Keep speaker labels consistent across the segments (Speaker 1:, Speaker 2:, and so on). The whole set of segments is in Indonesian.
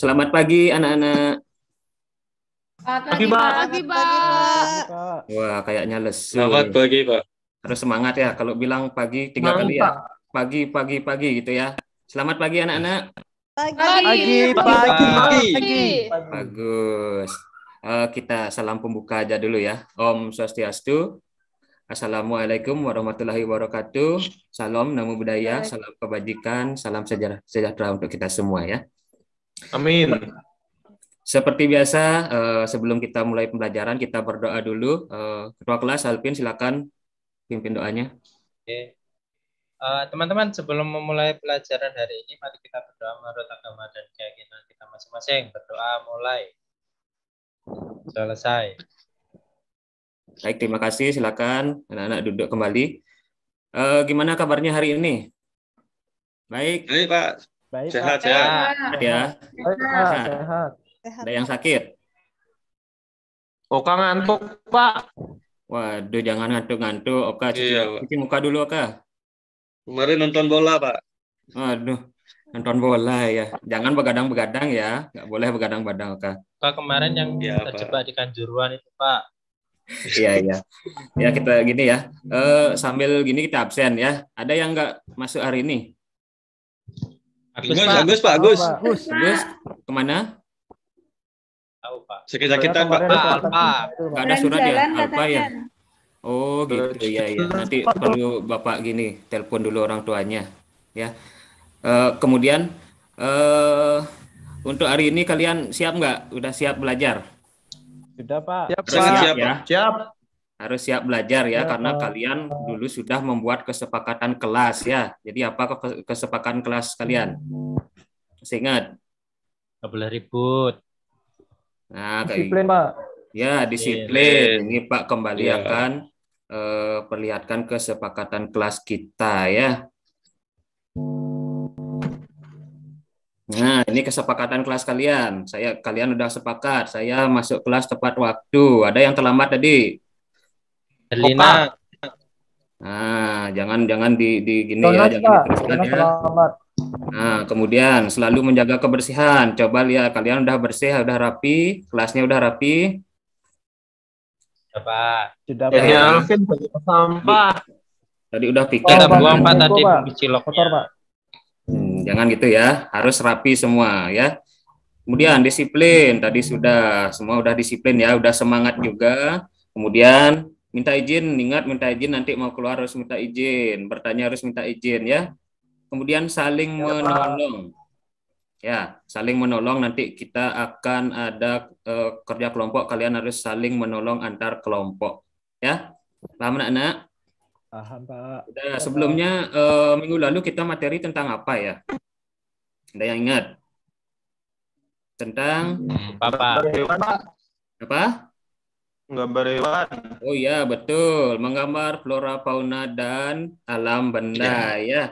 Speaker 1: Selamat pagi anak-anak.
Speaker 2: Pagi, Pak. Pagi, Pak.
Speaker 1: Wah, kayaknya lesu. Selamat pagi, Pak. Harus semangat ya kalau bilang pagi tiga kali ya. Pagi, pagi, pagi gitu ya. Selamat pagi anak-anak.
Speaker 2: Pagi. Pagi, pagi. Pagi.
Speaker 1: Bagus. Uh, kita salam pembuka aja dulu ya. Om Swastiastu. Assalamualaikum warahmatullahi wabarakatuh. Salam namo budaya, salam kebajikan, salam sejahtera untuk kita semua ya. Amin. Seperti biasa, uh, sebelum kita mulai pembelajaran, kita berdoa dulu. Uh, Ketua kelas, Alvin, silakan pimpin doanya.
Speaker 2: Oke. Uh, teman-teman, sebelum memulai pelajaran hari ini, mari kita berdoa menurut agama dan keyakinan kita masing-masing. Berdoa mulai. Selesai.
Speaker 1: Baik, terima kasih. Silakan anak-anak duduk kembali. Uh, gimana kabarnya hari ini? Baik. Baik, Pak. Baik. Sehat, sehat. sehat. Ya. Sehat. sehat. sehat. Ada yang sakit? Oka ngantuk, Pak. Waduh, jangan ngantuk-ngantuk. Oka, cuci, iya, cuci muka dulu, Oka. Kemarin nonton bola, Pak. Waduh, nonton bola ya. Jangan begadang-begadang ya. Nggak boleh begadang-begadang, Oka.
Speaker 2: Pak, kemarin yang ya, terjebak di Kanjuruan itu,
Speaker 1: Pak. Iya iya. Ya kita gini ya. Eh sambil gini kita absen ya. Ada yang nggak masuk hari ini? Agus, Pak. Agus, Pak. Agus. Agus. Agus, kemana? Tahu, Pak. Sakit-sakitan, Pak. Pak, Pak. ada surat ya? Apa ya? Oh, gitu. Iya, iya. Nanti perlu Bapak gini, telepon dulu orang tuanya. Ya. Uh, kemudian, uh, untuk hari ini kalian siap nggak? Udah siap belajar?
Speaker 2: Sudah, Pak. Siap, Pak. Siap, siap, ya?
Speaker 1: siap harus siap belajar ya, ya karena kalian dulu sudah membuat kesepakatan kelas ya. Jadi apa kesepakatan kelas kalian? Masih ingat? Gak boleh ribut. Nah, kayak,
Speaker 2: disiplin gitu. Pak. Ya, disiplin.
Speaker 1: Ini Pak kembali ya. akan uh, iya. eh, perlihatkan kesepakatan kelas kita ya. Nah, ini kesepakatan kelas kalian. Saya kalian sudah sepakat. Saya masuk kelas tepat waktu. Ada yang terlambat tadi? Elina. Nah, jangan jangan di, di gini ya, jangan ya. Nah, kemudian selalu menjaga kebersihan. Coba lihat kalian udah bersih, udah rapi, kelasnya udah rapi. Coba. Sudah ya,
Speaker 2: Alvin sampah.
Speaker 1: Tadi udah pikir. Kita buang Pak tadi cilok. Kotor, Pak. Hmm, jangan gitu ya, harus rapi semua ya. Kemudian disiplin, tadi sudah semua udah disiplin ya, udah semangat juga. Kemudian minta izin ingat minta izin nanti mau keluar harus minta izin bertanya harus minta izin ya kemudian saling ya, menolong ya saling menolong nanti kita akan ada uh, kerja kelompok kalian harus saling menolong antar kelompok ya paham anak-anak
Speaker 2: paham pak
Speaker 1: Sudah, sebelumnya uh, minggu lalu kita materi tentang apa ya ada yang ingat tentang bapak apa, apa? Menggambar hewan. Oh iya, betul. Menggambar flora, fauna, dan alam benda ya. ya.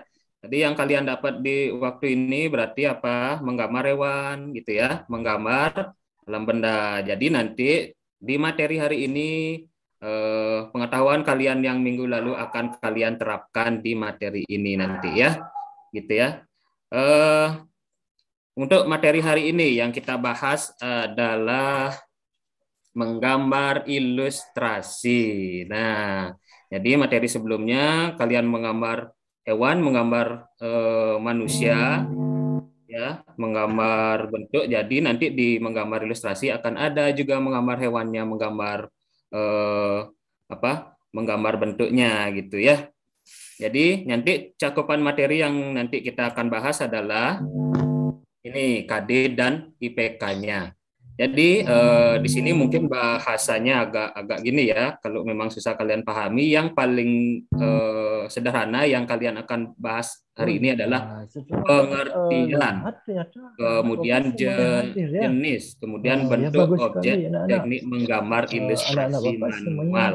Speaker 1: Jadi yang kalian dapat di waktu ini berarti apa? Menggambar hewan gitu ya, menggambar alam benda. Jadi nanti di materi hari ini eh, pengetahuan kalian yang minggu lalu akan kalian terapkan di materi ini nanti ya. Gitu ya. Eh, untuk materi hari ini yang kita bahas adalah menggambar ilustrasi. Nah, jadi materi sebelumnya kalian menggambar hewan, menggambar eh, manusia, ya, menggambar bentuk. Jadi nanti di menggambar ilustrasi akan ada juga menggambar hewannya, menggambar eh, apa? menggambar bentuknya gitu ya. Jadi nanti cakupan materi yang nanti kita akan bahas adalah ini KD dan IPK-nya. Jadi eh, di sini mungkin bahasanya agak agak gini ya, kalau memang susah kalian pahami, yang paling eh, sederhana yang kalian akan bahas hari ini adalah nah, pengertian, eh, ya, kemudian ya. jenis, kemudian nah, ya, bentuk objek, teknik menggambar, eh, ilustrasi manual,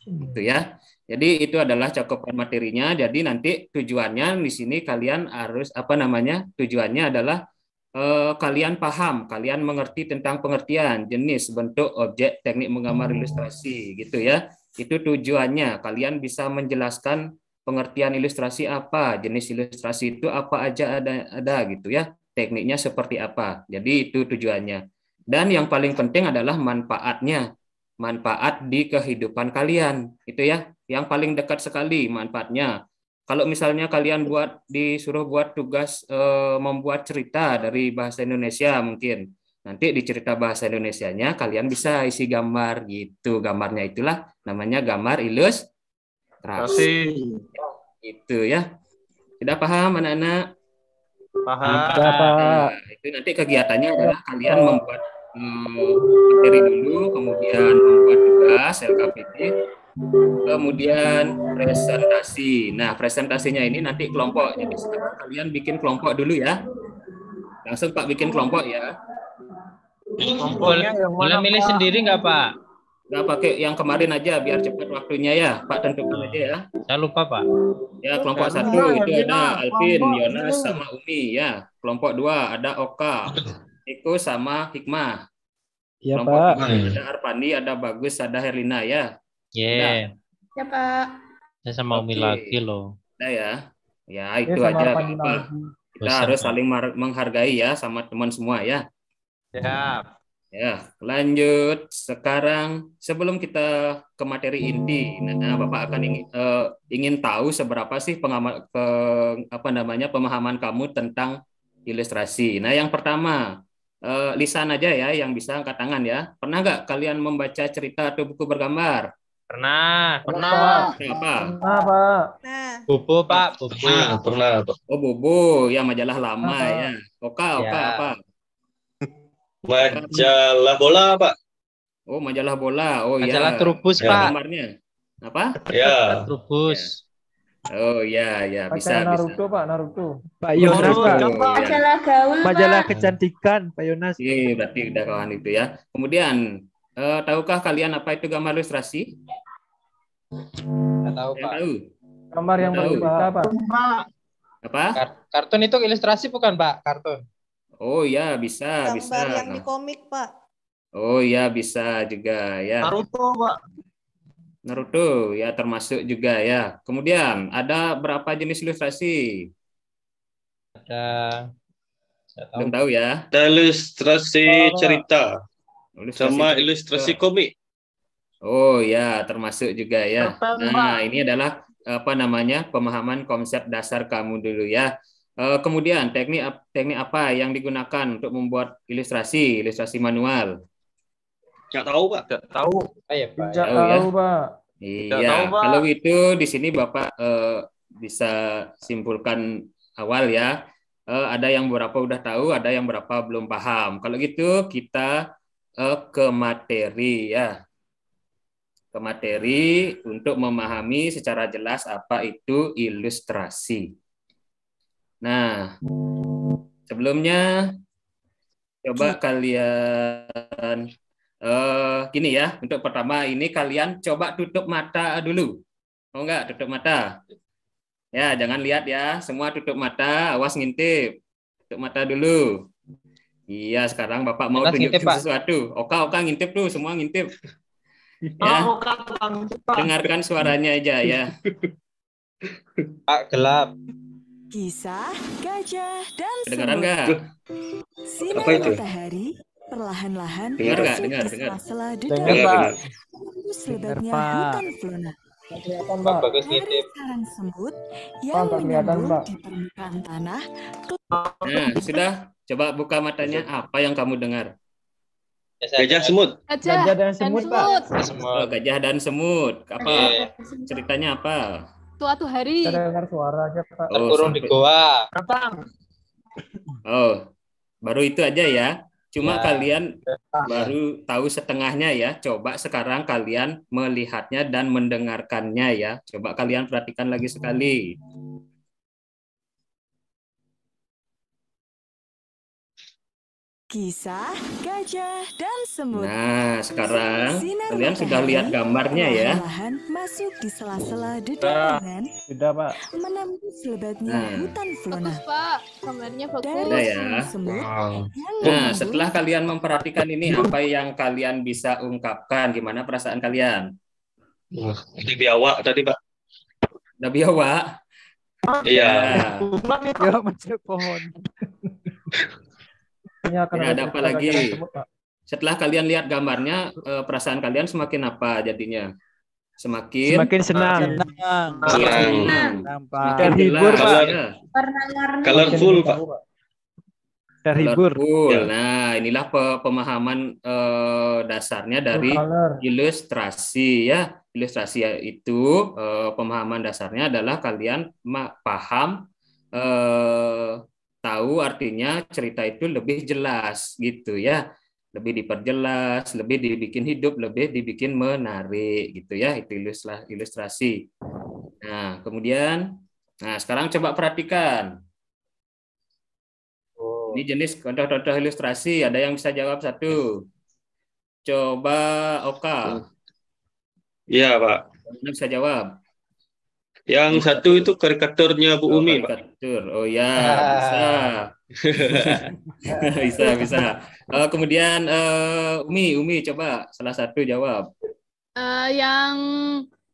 Speaker 1: gitu ya. Jadi itu adalah cakupan materinya. Jadi nanti tujuannya di sini kalian harus apa namanya? Tujuannya adalah eh, kalian paham, kalian mengerti tentang pengertian, jenis, bentuk, objek, teknik menggambar hmm. ilustrasi gitu ya. Itu tujuannya, kalian bisa menjelaskan pengertian ilustrasi apa, jenis ilustrasi itu apa aja ada ada gitu ya. Tekniknya seperti apa. Jadi itu tujuannya. Dan yang paling penting adalah manfaatnya. Manfaat di kehidupan kalian, itu ya. Yang paling dekat sekali manfaatnya kalau misalnya kalian buat disuruh buat tugas e, membuat cerita dari bahasa Indonesia mungkin nanti di cerita bahasa Indonesianya kalian bisa isi gambar gitu gambarnya itulah namanya gambar ilus ilustrasi itu ya tidak paham anak-anak paham nah, itu nanti kegiatannya adalah kalian membuat hmm, materi dulu kemudian membuat tugas LKPT kemudian presentasi. Nah, presentasinya ini nanti kelompok. Jadi sekarang kalian bikin kelompok dulu ya. Langsung Pak bikin kelompok ya.
Speaker 2: Kelompoknya boleh milih sendiri
Speaker 1: nggak Pak? Nggak pakai yang kemarin aja biar cepat waktunya ya Pak tentukan hmm. aja ya. Saya lupa Pak. Ya kelompok satu itu ada Alvin, Yonas sama Umi ya. Kelompok dua ada Oka, Eko sama Hikmah. Ya, kelompok Pak. ada Arpandi, ada Bagus, ada Herlina ya. Yeah. Iya. Ya Pak.
Speaker 2: Saya sama Umi okay. lagi loh.
Speaker 1: Nah ya. Ya iya, itu ya, aja. Kita, kita harus saling menghargai ya sama teman semua ya. Ya. Ya, lanjut. Sekarang sebelum kita ke materi inti, nah Bapak akan ingin, uh, ingin tahu seberapa sih pengamat apa namanya pemahaman kamu tentang ilustrasi. Nah, yang pertama, uh, lisan aja ya yang bisa angkat tangan ya. Pernah nggak kalian membaca cerita atau buku bergambar? Pernah. Pernah. Siapa? Pernah, Pak. Bubu, Pak. Bubu. Pernah, pernah, Pak. Oh, Bubu. Ya, majalah lama ah. ya. Oka, Oka, ya. apa? Majalah bola, Pak. Oh, majalah bola. Oh, majalah ya. Majalah Trubus, ya. Pak. Gambarnya. Apa? Ya. Trubus. Ya. Oh ya ya bisa Naruto
Speaker 2: bisa. Pak Naruto.
Speaker 1: Pak Yonas oh, Pak. Pak. Iya. Majalah
Speaker 2: gaul. Majalah Pak.
Speaker 1: kecantikan Pak Yonas. Iya berarti udah kawan itu ya. Kemudian eh, tahukah kalian apa itu gambar ilustrasi? Nggak tahu, Pak. Tahu. Gambar yang berbeda, Pak. Apa? Kartun itu ilustrasi bukan, Pak? Kartun. Oh iya, bisa, Gambar bisa. Gambar yang di
Speaker 2: komik, Pak.
Speaker 1: Oh iya, bisa juga, ya. Naruto, Pak. Naruto, ya termasuk juga, ya. Kemudian, ada berapa jenis ilustrasi? Ada belum tahu ya. Ada ilustrasi cerita. Oh, ilustrasi sama ilustrasi komik. Oh ya, termasuk juga ya. Nah, ini adalah apa namanya pemahaman konsep dasar kamu dulu ya. Eh, kemudian teknik teknik apa yang digunakan untuk membuat ilustrasi ilustrasi manual? Tidak tahu pak. Tidak tahu.
Speaker 2: Ayah, Tidak tahu, pak.
Speaker 1: Iya. tahu, pak. Kalau itu di sini bapak eh, bisa simpulkan awal ya. Eh, ada yang berapa udah tahu, ada yang berapa belum paham. Kalau gitu kita ke materi ya ke materi untuk memahami secara jelas apa itu ilustrasi. Nah, sebelumnya coba kalian uh, gini ya, untuk pertama ini kalian coba tutup mata dulu. Oh enggak, tutup mata. Ya, jangan lihat ya. Semua tutup mata, awas ngintip. Tutup mata dulu. Iya, sekarang Bapak mau tunjukin sesuatu. Oka, Oka ngintip tuh, semua ngintip
Speaker 2: ya. Oh, Dengarkan
Speaker 1: suaranya aja ya.
Speaker 2: Pak gelap. Kisah gajah dan Kedengaran enggak? Sinar Apa itu? matahari perlahan-lahan dengar enggak? Dengar, dengar. Sela dengar, Pak. Lebatnya hutan Flona. Kelihatan, Pak. Bagus ngintip. Sarang semut
Speaker 1: yang menyembul
Speaker 2: di permukaan tanah.
Speaker 1: Nah, sudah. Coba buka matanya. Apa yang kamu dengar? Gajah semut. Gajah, dan semut, Pak. Semut. Gajah dan semut. Oh, apa? Ceritanya apa? Suatu hari. dengar suara aja, Pak. Oh, di goa. Datang. Oh, baru itu aja ya. Cuma ya. kalian baru tahu setengahnya ya. Coba sekarang kalian melihatnya dan mendengarkannya ya. Coba kalian perhatikan lagi sekali.
Speaker 2: Kisah Gajah dan Semut. Nah, sekarang Sinar kalian sudah lihat gambarnya ya. Lahan masuk di sela-sela dedaunan Sudah, Pak. Menembus lebatnya nah. hutan flora. Bagus, Pak. Gambarnya bagus. Sudah ya. Semut
Speaker 1: wow. Nah, setelah kalian memperhatikan ini apa yang kalian bisa ungkapkan? Gimana perasaan kalian? Di biawak tadi, Pak. lebih biawak? Iya. Pulang nah. ya, ya pohon. Tidak akan ada apa lagi? Setelah kalian lihat gambarnya, eh, perasaan kalian semakin apa jadinya? Semakin semakin senang.
Speaker 2: Iya. Senang. Senang. senang. Terhibur, Pak. Iya. Colorful, Pak.
Speaker 1: Terhibur. Iya. Nah, inilah pemahaman eh, dasarnya dari ilustrasi ya. Ilustrasi itu eh, pemahaman dasarnya adalah kalian paham tahu artinya cerita itu lebih jelas gitu ya lebih diperjelas lebih dibikin hidup lebih dibikin menarik gitu ya itu ilustrasi nah kemudian nah sekarang coba perhatikan oh. ini jenis contoh-contoh ilustrasi ada yang bisa jawab satu coba Oka iya pak bisa jawab yang iya. satu itu karikaturnya Bu oh, Umi, karikatur. Oh ya, bisa. bisa, bisa. Uh, eh, kemudian uh, Umi, Umi coba salah satu jawab. Uh, yang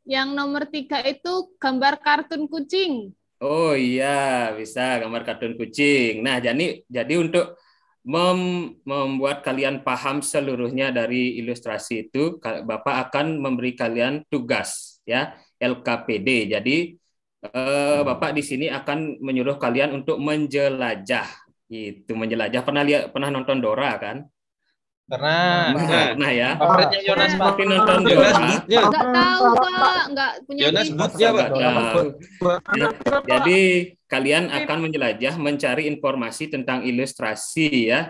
Speaker 1: yang nomor tiga itu gambar kartun kucing. Oh iya, bisa gambar kartun kucing. Nah, jadi jadi untuk mem membuat kalian paham seluruhnya dari ilustrasi itu, Bapak akan memberi kalian tugas ya LKPD. Jadi eh, Bapak di sini akan menyuruh kalian untuk menjelajah. Itu menjelajah. Pernah lihat pernah nonton Dora kan? Pernah. Pernah ya. Favoritnya Jonas Pak. nonton Dora. tahu Pak,
Speaker 2: enggak punya Jonas
Speaker 1: Jadi kalian akan menjelajah mencari informasi tentang ilustrasi ya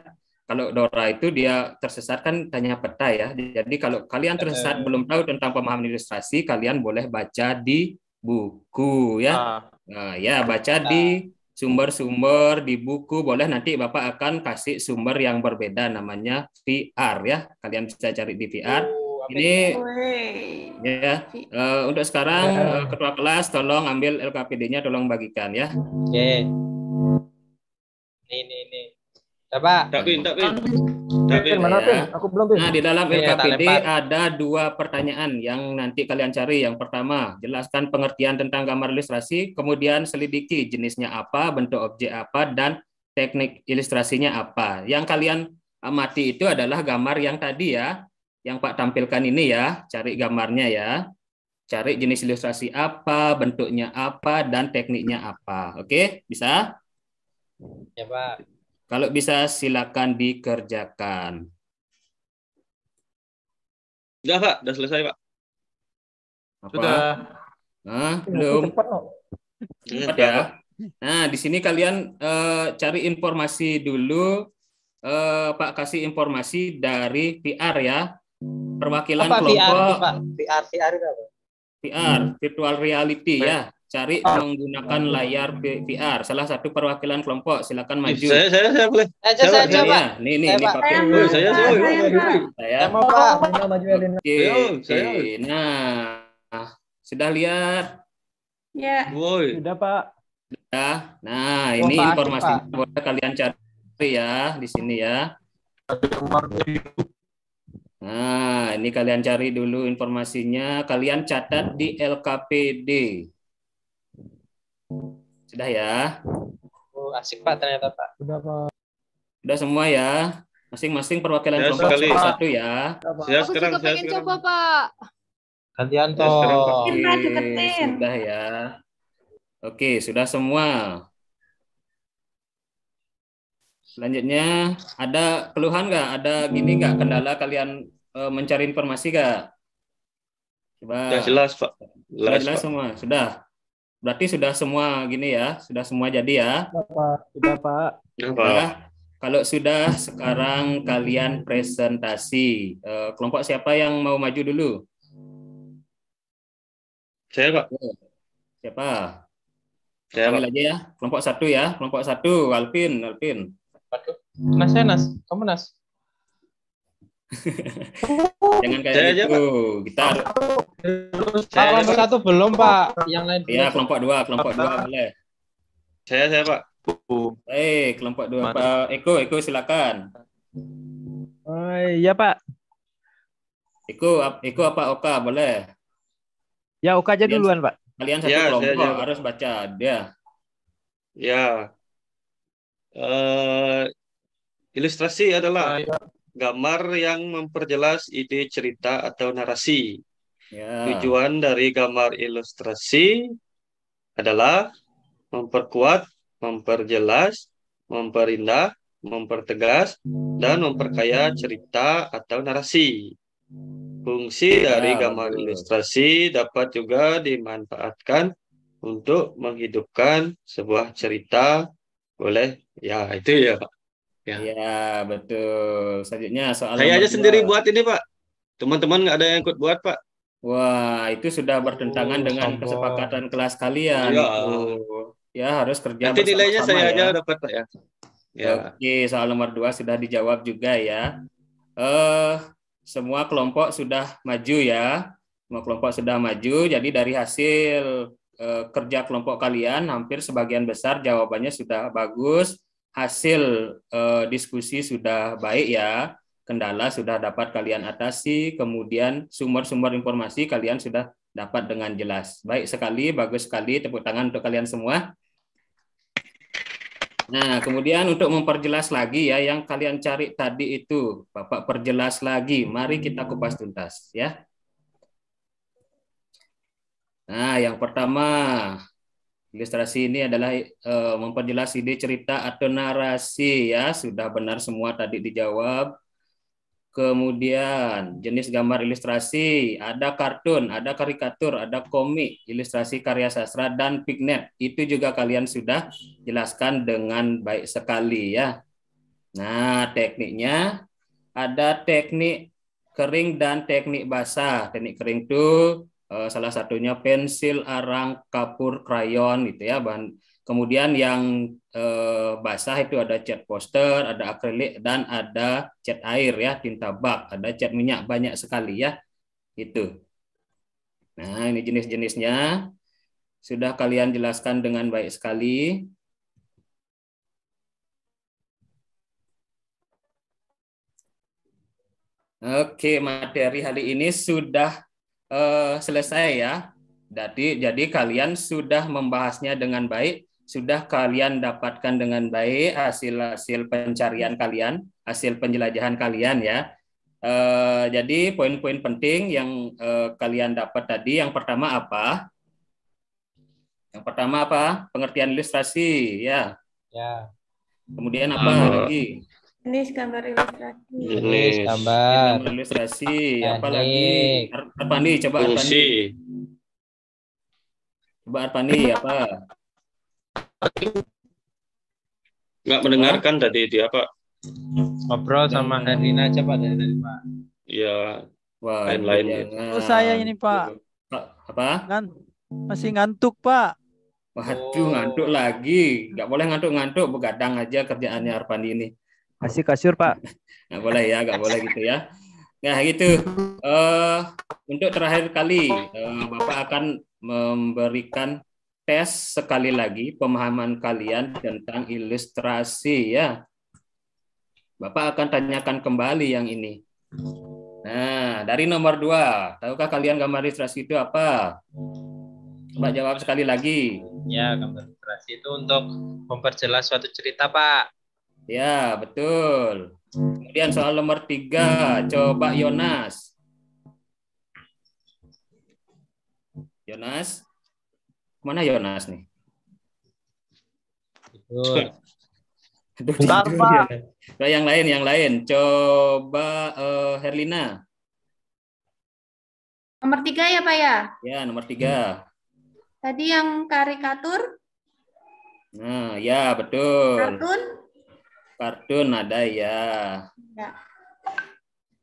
Speaker 1: kalau Dora itu dia tersesat kan tanya peta ya. Jadi kalau kalian tersesat uh, belum tahu tentang pemahaman ilustrasi, kalian boleh baca di buku ya. Uh, nah, ya baca uh, di sumber-sumber di buku boleh nanti Bapak akan kasih sumber yang berbeda namanya VR ya. Kalian bisa cari di VR. Oh, ini ya uh, untuk sekarang uh, ketua kelas tolong ambil LKPD-nya tolong bagikan ya. Oke. Okay.
Speaker 2: Ini ini ini. Coba. Tak pin, tak Tak Mana pin? Iya.
Speaker 1: Aku belum pin. Nah, di dalam iya, LKPD ya, ada dua pertanyaan yang nanti kalian cari. Yang pertama, jelaskan pengertian tentang gambar ilustrasi, kemudian selidiki jenisnya apa, bentuk objek apa, dan teknik ilustrasinya apa. Yang kalian amati itu adalah gambar yang tadi ya, yang Pak tampilkan ini ya, cari gambarnya ya. Cari jenis ilustrasi apa, bentuknya apa, dan tekniknya apa. Oke, bisa? Ya, Pak. Kalau bisa silakan dikerjakan. Sudah Pak, sudah selesai Pak. Apa? Sudah. Nah, belum. Cepat, ya. Nah, di sini kalian eh, cari informasi dulu. Eh, Pak kasih informasi dari PR ya. Perwakilan apa, kelompok. PR, Pak?
Speaker 2: PR, PR itu apa?
Speaker 1: PR, hmm. virtual reality Baik. ya cari ah. menggunakan layar VR. Salah satu perwakilan kelompok, silakan maju. Saya, saya, saya boleh. Eh, saya, saya, coba ya. Nih, nih, ini pakai. Saya, saya, saya, saya, mau Pak. Saya maju, Oke, nah, sudah lihat? Ya. Woi. Sudah, Pak. Sudah. Nah, ini informasi boleh kalian cari ya di sini ya. Nah, ini kalian cari dulu informasinya. Kalian catat di LKPD. Sudah ya? Oh, asik Pak ternyata Pak. Sudah Pak. Sudah semua ya? Masing-masing perwakilan ya, kelompok sekali. satu ya. Sudah, Aku sekarang, juga pengen sekarang.
Speaker 2: coba Pak.
Speaker 1: Gantian toh. Oke, sudah ya. Oke, sudah semua. Selanjutnya, ada keluhan nggak? Ada gini nggak? Kendala kalian e, mencari informasi nggak? Sudah jelas,
Speaker 2: Pak. Jelas, sudah jelas Pak. semua? Sudah?
Speaker 1: Berarti sudah semua gini ya, sudah semua jadi ya. Sudah
Speaker 2: Pak. Sudah Pak. Ya.
Speaker 1: Kalau sudah, sekarang kalian presentasi. Uh, kelompok siapa yang mau maju dulu? Saya Pak. Siapa? Saya Panggil Pak. aja ya. Kelompok satu ya. Kelompok satu. Alvin, Alvin. Mas ya, Nas, kamu Nas. Jangan kayak Jaya gitu. Kita kelompok satu
Speaker 2: belum pak, yang lain. Iya kelompok dua, kelompok dua
Speaker 1: boleh. Saya saya pak. Eh kelompok dua Mana? pak Eko, Eko silakan.
Speaker 2: Oh, iya pak.
Speaker 1: Eko, Eko apa Oka boleh?
Speaker 2: Ya Oka aja duluan pak. Kalian satu ya, kelompok saya, harus
Speaker 1: baca dia. Ya. Uh,
Speaker 2: ilustrasi adalah. ya gambar yang memperjelas ide cerita atau narasi. Yeah. Tujuan dari gambar ilustrasi adalah memperkuat, memperjelas, memperindah, mempertegas, dan memperkaya cerita atau narasi. Fungsi ya, dari gambar betul. ilustrasi dapat juga dimanfaatkan untuk menghidupkan sebuah cerita. Oleh, Ya, itu ya, Pak. Ya. ya
Speaker 1: betul. Selanjutnya soal Saya aja dua. sendiri buat ini Pak. Teman-teman nggak ada yang ikut buat Pak. Wah itu sudah bertentangan oh, dengan sama. kesepakatan kelas kalian. Ya.
Speaker 2: Oh.
Speaker 1: ya harus kerja. Nanti nilainya saya ya. aja dapat Pak ya. ya. Oke soal nomor dua sudah dijawab juga ya. Eh semua kelompok sudah maju ya. Semua kelompok sudah maju. Jadi dari hasil uh, kerja kelompok kalian hampir sebagian besar jawabannya sudah bagus hasil uh, diskusi sudah baik ya, kendala sudah dapat kalian atasi, kemudian sumber-sumber informasi kalian sudah dapat dengan jelas. Baik sekali, bagus sekali, tepuk tangan untuk kalian semua. Nah, kemudian untuk memperjelas lagi ya yang kalian cari tadi itu, Bapak perjelas lagi. Mari kita kupas tuntas ya. Nah, yang pertama Ilustrasi ini adalah e, memperjelas ide cerita atau narasi ya, sudah benar semua tadi dijawab. Kemudian jenis gambar ilustrasi, ada kartun, ada karikatur, ada komik, ilustrasi karya sastra dan pignet. Itu juga kalian sudah jelaskan dengan baik sekali ya. Nah, tekniknya ada teknik kering dan teknik basah. Teknik kering tuh Eh, salah satunya pensil, arang, kapur, krayon gitu ya bahan. Kemudian yang eh, basah itu ada cat poster, ada akrilik dan ada cat air ya, tinta bak, ada cat minyak banyak sekali ya. Itu. Nah, ini jenis-jenisnya sudah kalian jelaskan dengan baik sekali. Oke, materi hari ini sudah uh, selesai ya. Jadi jadi kalian sudah membahasnya dengan baik, sudah kalian dapatkan dengan baik hasil-hasil pencarian kalian, hasil penjelajahan kalian ya. Uh, jadi poin-poin penting yang uh, kalian dapat tadi yang pertama apa? Yang pertama apa? Pengertian ilustrasi ya. Ya. Kemudian apa uh, lagi? Jenis gambar ilustrasi. Jenis gambar. Jenis ilustrasi. Nah, apa lagi? Arpani, coba Arpani. Coba Arpani, apa?
Speaker 2: Enggak mendengarkan tadi dia, Pak. Ngobrol sama Herina aja, Pak. Dari tadi, Pak. Iya. Lain-lain. Gitu. Oh, saya ini, Pak.
Speaker 1: Apa? Kan masih ngantuk, Pak. Waduh, oh. ngantuk lagi. Gak boleh ngantuk ngantuk begadang aja kerjaannya Arpandi ini. Kasih kasur Pak. Nggak boleh ya, nggak boleh gitu ya. Nah gitu. Uh, untuk terakhir kali, uh, Bapak akan memberikan tes sekali lagi pemahaman kalian tentang ilustrasi ya. Bapak akan tanyakan kembali yang ini. Nah, dari nomor dua, tahukah kalian gambar ilustrasi itu apa? Coba jawab sekali lagi. Ya, gambar
Speaker 2: ilustrasi itu untuk memperjelas suatu cerita, Pak.
Speaker 1: Ya, betul. Kemudian soal nomor tiga, coba Yonas. Yonas, mana Yonas nih?
Speaker 2: Betul. Ya.
Speaker 1: Yang lain, yang lain. Coba uh, Herlina. Nomor tiga ya, Pak ya? Ya, nomor tiga. Tadi yang karikatur. Nah, ya betul. Kartun. Kartun ada ya. ya.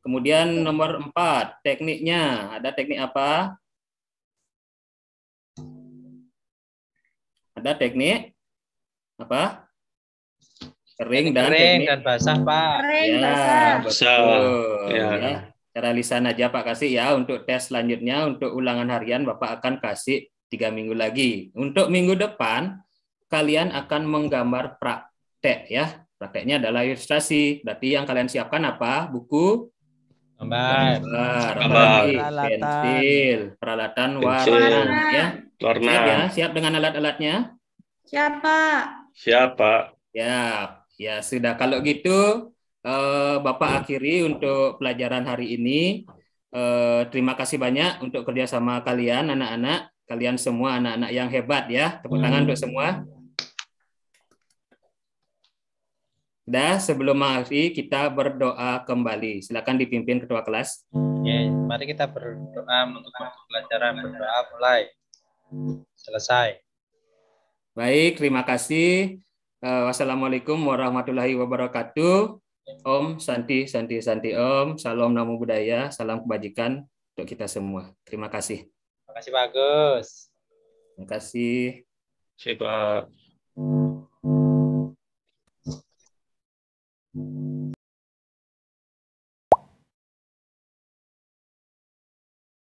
Speaker 1: Kemudian nomor empat, tekniknya. Ada teknik apa? Ada teknik apa? Kering dan kering dan
Speaker 2: basah, Pak. Kering, ya, basah. Betul. Ya. ya.
Speaker 1: Cara lisan aja Pak kasih ya untuk tes selanjutnya untuk ulangan harian Bapak akan kasih tiga minggu lagi. Untuk minggu depan kalian akan menggambar praktek ya Prakteknya adalah ilustrasi. Berarti yang kalian siapkan apa? Buku, gambar, gambar, pensil, peralatan warna, ya. Warna. Siap ya? Siap dengan alat-alatnya? Siapa? Siapa? Ya, ya sudah. Kalau gitu, eh, Bapak akhiri untuk pelajaran hari ini. Eh, terima kasih banyak untuk kerjasama kalian, anak-anak. Kalian semua anak-anak yang hebat ya. Tepuk tangan hmm. untuk semua. Dah sebelum mengakhiri, kita berdoa kembali. Silakan dipimpin ketua kelas. Ya, mari
Speaker 2: kita berdoa untuk pelajaran. Berdoa mulai.
Speaker 1: Selesai. Baik, terima kasih. Uh, wassalamualaikum warahmatullahi wabarakatuh. Om Santi, Santi, Santi Om. Salam Namo budaya, salam kebajikan untuk kita semua. Terima kasih. Terima kasih bagus. Terima kasih. Terima kasih